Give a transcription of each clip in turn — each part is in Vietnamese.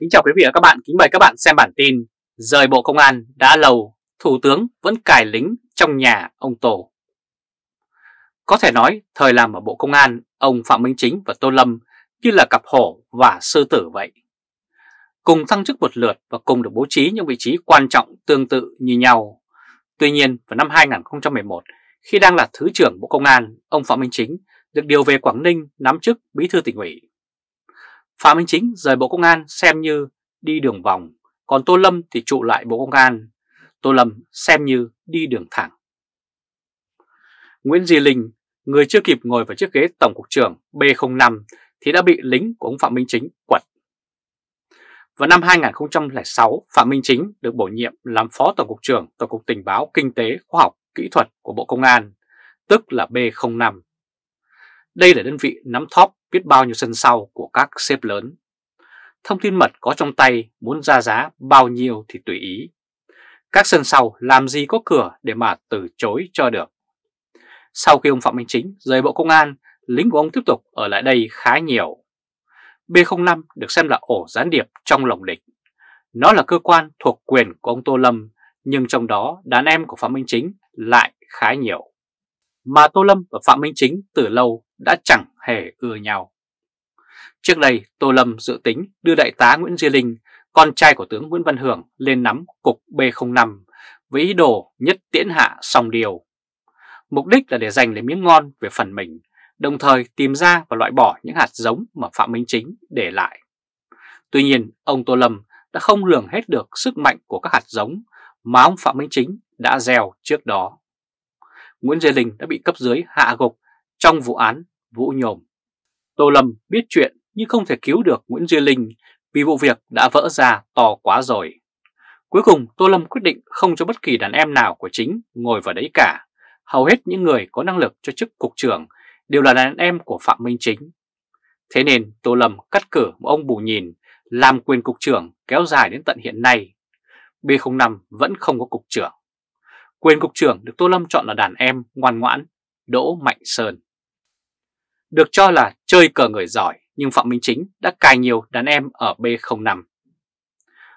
Kính chào quý vị và các bạn, kính mời các bạn xem bản tin Rời Bộ Công an đã lâu, Thủ tướng vẫn cài lính trong nhà ông Tổ Có thể nói, thời làm ở Bộ Công an, ông Phạm Minh Chính và Tô Lâm như là cặp hổ và sư tử vậy Cùng thăng chức một lượt và cùng được bố trí những vị trí quan trọng tương tự như nhau Tuy nhiên, vào năm 2011, khi đang là Thứ trưởng Bộ Công an, ông Phạm Minh Chính được điều về Quảng Ninh nắm chức Bí thư tỉnh ủy Phạm Minh Chính rời Bộ Công an xem như đi đường vòng, còn Tô Lâm thì trụ lại Bộ Công an. Tô Lâm xem như đi đường thẳng. Nguyễn Di Linh, người chưa kịp ngồi vào chiếc ghế Tổng cục trưởng B05 thì đã bị lính của ông Phạm Minh Chính quật. Vào năm 2006, Phạm Minh Chính được bổ nhiệm làm Phó Tổng cục trưởng Tổng cục Tình báo Kinh tế Khoa học Kỹ thuật của Bộ Công an, tức là B05. Đây là đơn vị nắm thóp biết bao nhiêu sân sau của các xếp lớn. Thông tin mật có trong tay muốn ra giá bao nhiêu thì tùy ý. Các sân sau làm gì có cửa để mà từ chối cho được. Sau khi ông Phạm Minh Chính rời Bộ Công an, lính của ông tiếp tục ở lại đây khá nhiều. B05 được xem là ổ gián điệp trong lòng địch. Nó là cơ quan thuộc quyền của ông Tô Lâm, nhưng trong đó đàn em của Phạm Minh Chính lại khá nhiều. Mà Tô Lâm và Phạm Minh Chính từ lâu đã chẳng hề ưa nhau. Trước đây, Tô Lâm dự tính đưa đại tá Nguyễn Duy Linh, con trai của tướng Nguyễn Văn Hưởng lên nắm cục B05 với ý đồ nhất tiễn hạ song điều. Mục đích là để giành lấy miếng ngon về phần mình, đồng thời tìm ra và loại bỏ những hạt giống mà Phạm Minh Chính để lại. Tuy nhiên, ông Tô Lâm đã không lường hết được sức mạnh của các hạt giống mà ông Phạm Minh Chính đã gieo trước đó. Nguyễn Duy Linh đã bị cấp dưới hạ gục trong vụ án Vũ Nhồm, Tô Lâm biết chuyện nhưng không thể cứu được Nguyễn Duy Linh vì vụ việc đã vỡ ra to quá rồi. Cuối cùng Tô Lâm quyết định không cho bất kỳ đàn em nào của chính ngồi vào đấy cả. Hầu hết những người có năng lực cho chức cục trưởng đều là đàn em của Phạm Minh Chính. Thế nên Tô Lâm cắt cử một ông Bù Nhìn làm quyền cục trưởng kéo dài đến tận hiện nay. B05 vẫn không có cục trưởng. Quyền cục trưởng được Tô Lâm chọn là đàn em ngoan ngoãn, Đỗ Mạnh Sơn được cho là chơi cờ người giỏi nhưng Phạm Minh Chính đã cài nhiều đàn em ở B05.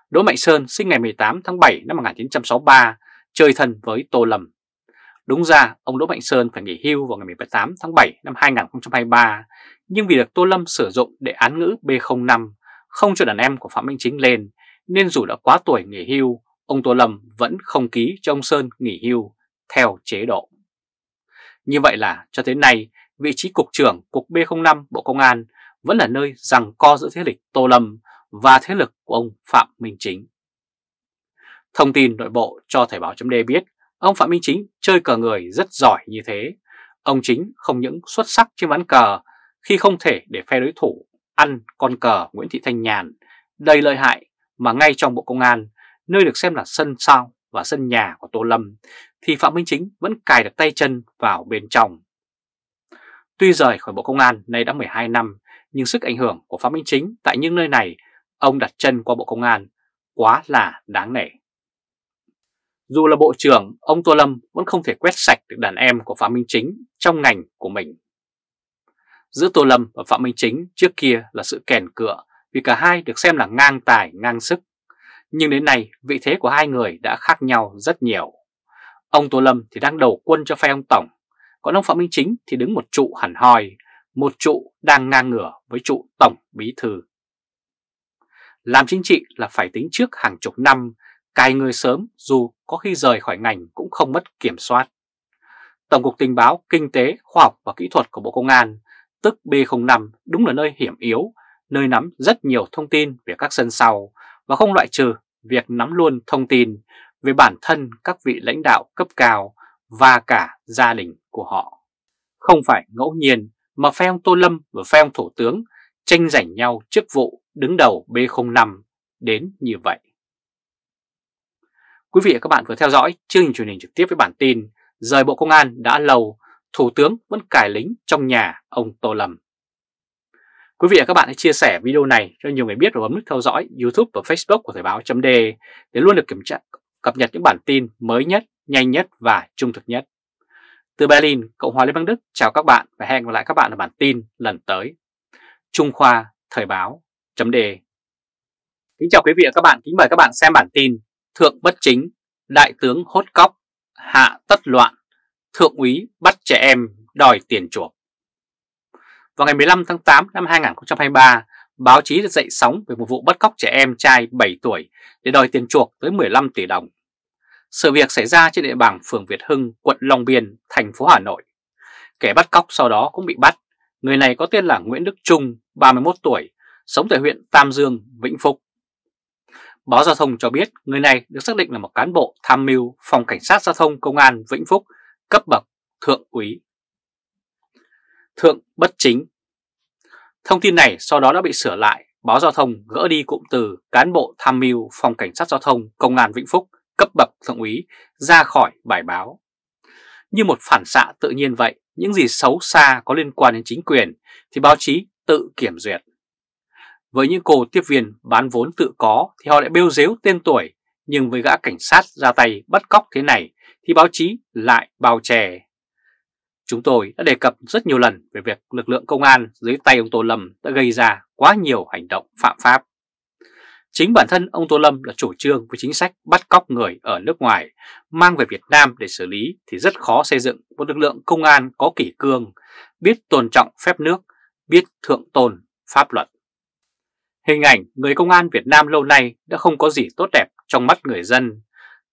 Đỗ Mạnh Sơn sinh ngày 18 tháng 7 năm 1963, chơi thân với Tô Lâm. Đúng ra, ông Đỗ Mạnh Sơn phải nghỉ hưu vào ngày 18 tháng 7 năm 2023, nhưng vì được Tô Lâm sử dụng để án ngữ B05, không cho đàn em của Phạm Minh Chính lên, nên dù đã quá tuổi nghỉ hưu, ông Tô Lâm vẫn không ký cho ông Sơn nghỉ hưu theo chế độ. Như vậy là cho tới nay, vị trí Cục trưởng Cục B05 Bộ Công an vẫn là nơi rằng co giữa thế lực Tô Lâm và thế lực của ông Phạm Minh Chính. Thông tin nội bộ cho Thời báo chấm biết ông Phạm Minh Chính chơi cờ người rất giỏi như thế. Ông Chính không những xuất sắc trên ván cờ khi không thể để phe đối thủ ăn con cờ Nguyễn Thị Thanh Nhàn đầy lợi hại mà ngay trong Bộ Công an, nơi được xem là sân sau và sân nhà của Tô Lâm, thì Phạm Minh Chính vẫn cài được tay chân vào bên trong Tuy rời khỏi Bộ Công an nay đã 12 năm, nhưng sức ảnh hưởng của Phạm Minh Chính tại những nơi này, ông đặt chân qua Bộ Công an quá là đáng nể. Dù là Bộ trưởng, ông Tô Lâm vẫn không thể quét sạch được đàn em của Phạm Minh Chính trong ngành của mình. Giữa Tô Lâm và Phạm Minh Chính trước kia là sự kèn cựa vì cả hai được xem là ngang tài, ngang sức. Nhưng đến nay, vị thế của hai người đã khác nhau rất nhiều. Ông Tô Lâm thì đang đầu quân cho phe ông Tổng, còn ông Phạm Minh Chính thì đứng một trụ hẳn hòi, một trụ đang ngang ngửa với trụ Tổng Bí Thư. Làm chính trị là phải tính trước hàng chục năm, cài người sớm dù có khi rời khỏi ngành cũng không mất kiểm soát. Tổng cục Tình báo Kinh tế, Khoa học và Kỹ thuật của Bộ Công an, tức B05 đúng là nơi hiểm yếu, nơi nắm rất nhiều thông tin về các sân sau và không loại trừ việc nắm luôn thông tin về bản thân các vị lãnh đạo cấp cao và cả gia đình của họ. Không phải ngẫu nhiên mà phe ông Tô Lâm và phe ông Thủ tướng tranh giành nhau chức vụ đứng đầu B05 đến như vậy. Quý vị và các bạn vừa theo dõi chương trình truyền hình trực tiếp với bản tin Rời Bộ Công an đã lâu, Thủ tướng vẫn cải lính trong nhà ông Tô Lâm. Quý vị và các bạn hãy chia sẻ video này cho nhiều người biết và bấm nút theo dõi YouTube và Facebook của Thời báo .de để luôn được kiểm tra cập nhật những bản tin mới nhất, nhanh nhất và trung thực nhất. Từ Berlin, Cộng hòa Liên bang Đức chào các bạn và hẹn gặp lại các bạn ở bản tin lần tới. Trung Khoa Thời báo chấm đề Kính chào quý vị và các bạn, kính mời các bạn xem bản tin Thượng Bất Chính, Đại tướng Hốt Cóc, Hạ Tất Loạn, Thượng úy bắt trẻ em đòi tiền chuộc. Vào ngày 15 tháng 8 năm 2023, báo chí đã dậy sóng về một vụ bắt cóc trẻ em trai 7 tuổi để đòi tiền chuộc tới 15 tỷ đồng. Sự việc xảy ra trên địa bàn phường Việt Hưng, quận Long Biên, thành phố Hà Nội. Kẻ bắt cóc sau đó cũng bị bắt. Người này có tên là Nguyễn Đức Trung, 31 tuổi, sống tại huyện Tam Dương, Vĩnh Phúc. Báo Giao thông cho biết người này được xác định là một cán bộ tham mưu Phòng Cảnh sát Giao thông Công an Vĩnh Phúc cấp bậc Thượng úy. Thượng bất chính Thông tin này sau đó đã bị sửa lại, báo giao thông gỡ đi cụm từ cán bộ tham mưu phòng cảnh sát giao thông công an Vĩnh Phúc cấp bậc thượng úy ra khỏi bài báo. Như một phản xạ tự nhiên vậy, những gì xấu xa có liên quan đến chính quyền thì báo chí tự kiểm duyệt. Với những cô tiếp viên bán vốn tự có thì họ lại bêu dếu tên tuổi, nhưng với gã cảnh sát ra tay bắt cóc thế này thì báo chí lại bao chè. Chúng tôi đã đề cập rất nhiều lần về việc lực lượng công an dưới tay ông Tô Lâm đã gây ra quá nhiều hành động phạm pháp. Chính bản thân ông Tô Lâm là chủ trương với chính sách bắt cóc người ở nước ngoài, mang về Việt Nam để xử lý thì rất khó xây dựng một lực lượng công an có kỷ cương, biết tôn trọng phép nước, biết thượng tôn pháp luật. Hình ảnh người công an Việt Nam lâu nay đã không có gì tốt đẹp trong mắt người dân,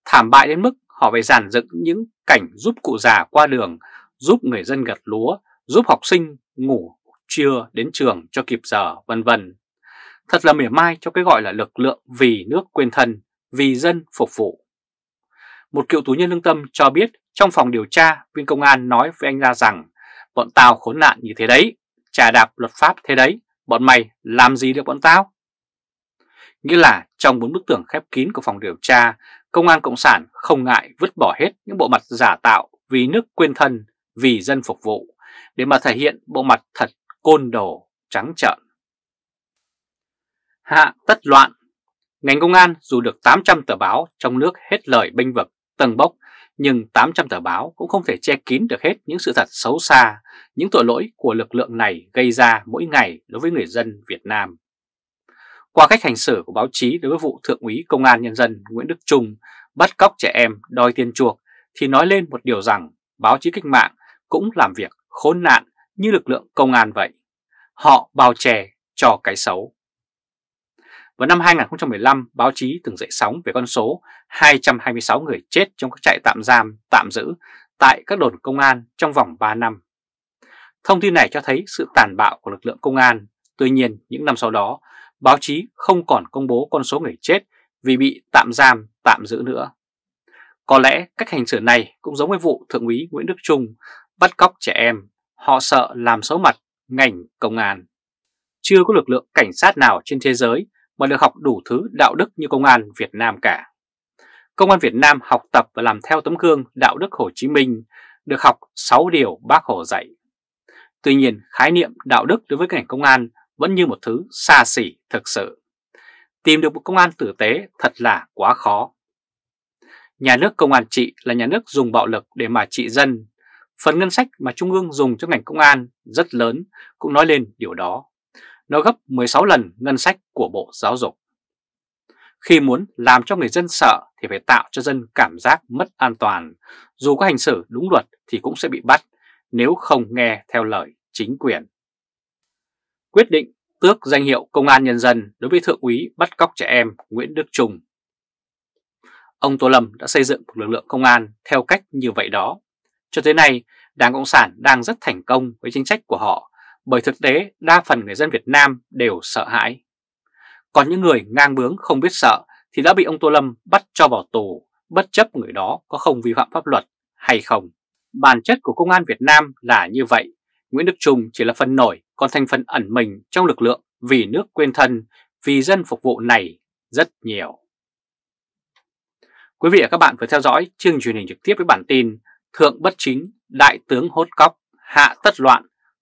thảm bại đến mức họ phải giàn dựng những cảnh giúp cụ già qua đường, giúp người dân gặt lúa, giúp học sinh ngủ trưa đến trường cho kịp giờ, vân vân. Thật là mỉa mai cho cái gọi là lực lượng vì nước quên thân, vì dân phục vụ. Một cựu tù nhân lương tâm cho biết trong phòng điều tra, viên công an nói với anh ra rằng bọn tao khốn nạn như thế đấy, trà đạp luật pháp thế đấy, bọn mày làm gì được bọn tao? Nghĩa là trong bốn bức tường khép kín của phòng điều tra, công an Cộng sản không ngại vứt bỏ hết những bộ mặt giả tạo vì nước quên thân, vì dân phục vụ, để mà thể hiện bộ mặt thật côn đồ, trắng trợn hạ tất loạn. Ngành công an dù được 800 tờ báo trong nước hết lời bênh vực, tầng bốc, nhưng 800 tờ báo cũng không thể che kín được hết những sự thật xấu xa, những tội lỗi của lực lượng này gây ra mỗi ngày đối với người dân Việt Nam. Qua cách hành xử của báo chí đối với vụ Thượng úy Công an Nhân dân Nguyễn Đức Trung bắt cóc trẻ em đòi tiền chuộc thì nói lên một điều rằng báo chí cách mạng cũng làm việc khốn nạn như lực lượng công an vậy. Họ bao che cho cái xấu. Vào năm 2015, báo chí từng dậy sóng về con số 226 người chết trong các trại tạm giam, tạm giữ tại các đồn công an trong vòng 3 năm. Thông tin này cho thấy sự tàn bạo của lực lượng công an. Tuy nhiên, những năm sau đó, báo chí không còn công bố con số người chết vì bị tạm giam, tạm giữ nữa. Có lẽ cách hành xử này cũng giống với vụ Thượng úy Nguyễn Đức Trung bắt cóc trẻ em. Họ sợ làm xấu mặt ngành công an. Chưa có lực lượng cảnh sát nào trên thế giới mà được học đủ thứ đạo đức như công an Việt Nam cả. Công an Việt Nam học tập và làm theo tấm gương đạo đức Hồ Chí Minh, được học 6 điều bác Hồ dạy. Tuy nhiên, khái niệm đạo đức đối với ngành công an vẫn như một thứ xa xỉ thực sự. Tìm được một công an tử tế thật là quá khó. Nhà nước công an trị là nhà nước dùng bạo lực để mà trị dân. Phần ngân sách mà Trung ương dùng cho ngành công an rất lớn cũng nói lên điều đó nó gấp 16 lần ngân sách của Bộ Giáo dục. Khi muốn làm cho người dân sợ thì phải tạo cho dân cảm giác mất an toàn, dù có hành xử đúng luật thì cũng sẽ bị bắt nếu không nghe theo lời chính quyền. Quyết định tước danh hiệu công an nhân dân đối với thượng úy bắt cóc trẻ em Nguyễn Đức Trung. Ông Tô Lâm đã xây dựng một lực lượng công an theo cách như vậy đó. Cho tới nay, Đảng Cộng sản đang rất thành công với chính sách của họ bởi thực tế đa phần người dân Việt Nam đều sợ hãi. Còn những người ngang bướng không biết sợ thì đã bị ông Tô Lâm bắt cho vào tù, bất chấp người đó có không vi phạm pháp luật hay không. Bản chất của công an Việt Nam là như vậy, Nguyễn Đức Trung chỉ là phần nổi, còn thành phần ẩn mình trong lực lượng vì nước quên thân, vì dân phục vụ này rất nhiều. Quý vị và các bạn vừa theo dõi chương truyền hình trực tiếp với bản tin Thượng Bất Chính, Đại tướng Hốt Cóc, Hạ Tất Loạn,